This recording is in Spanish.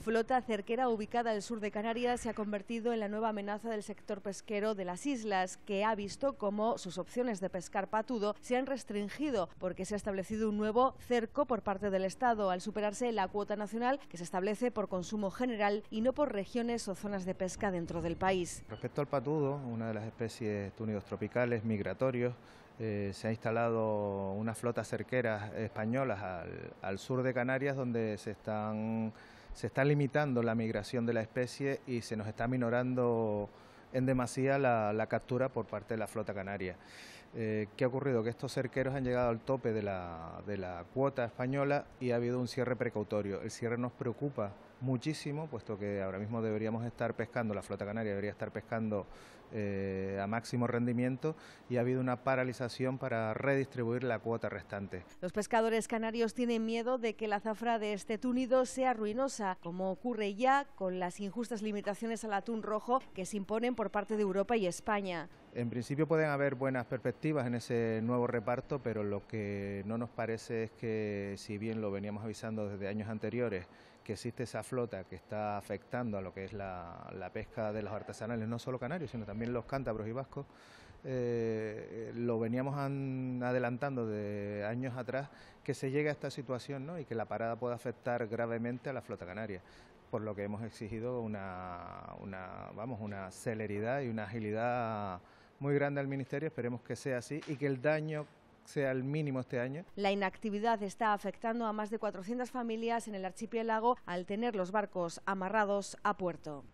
flota cerquera ubicada al sur de Canarias se ha convertido en la nueva amenaza del sector pesquero de las islas, que ha visto como sus opciones de pescar patudo se han restringido porque se ha establecido un nuevo cerco por parte del Estado al superarse la cuota nacional que se establece por consumo general y no por regiones o zonas de pesca dentro del país. Respecto al patudo, una de las especies túnidos tropicales migratorios, eh, se ha instalado una flota cerquera española al sur de Canarias donde se están se está limitando la migración de la especie y se nos está minorando en demasía la, captura por parte de la flota canaria. Eh, ¿Qué ha ocurrido? Que estos cerqueros han llegado al tope de la, cuota española y ha habido un cierre precautorio. El cierre nos preocupa muchísimo, puesto que ahora mismo deberíamos estar pescando, la flota canaria debería estar pescando eh, a máximo rendimiento y ha habido una paralización para redistribuir la cuota restante. Los pescadores canarios tienen miedo de que la zafra de este túnido sea ruinosa, como ocurre ya con las injustas limitaciones al atún rojo que se imponen por parte de Europa y España. En principio pueden haber buenas perspectivas en ese nuevo reparto, pero lo que no nos parece es que, si bien lo veníamos avisando desde años anteriores, que existe esa flota que está afectando a lo que es la, pesca de los artesanales, no solo canarios, sino también los cántabros y vascos, eh, lo veníamos adelantando de años atrás, que se llegue a esta situación ¿no? y que la parada pueda afectar gravemente a la flota canaria por lo que hemos exigido una, una, vamos, una celeridad y una agilidad muy grande al Ministerio, esperemos que sea así y que el daño sea el mínimo este año. La inactividad está afectando a más de 400 familias en el archipiélago al tener los barcos amarrados a puerto.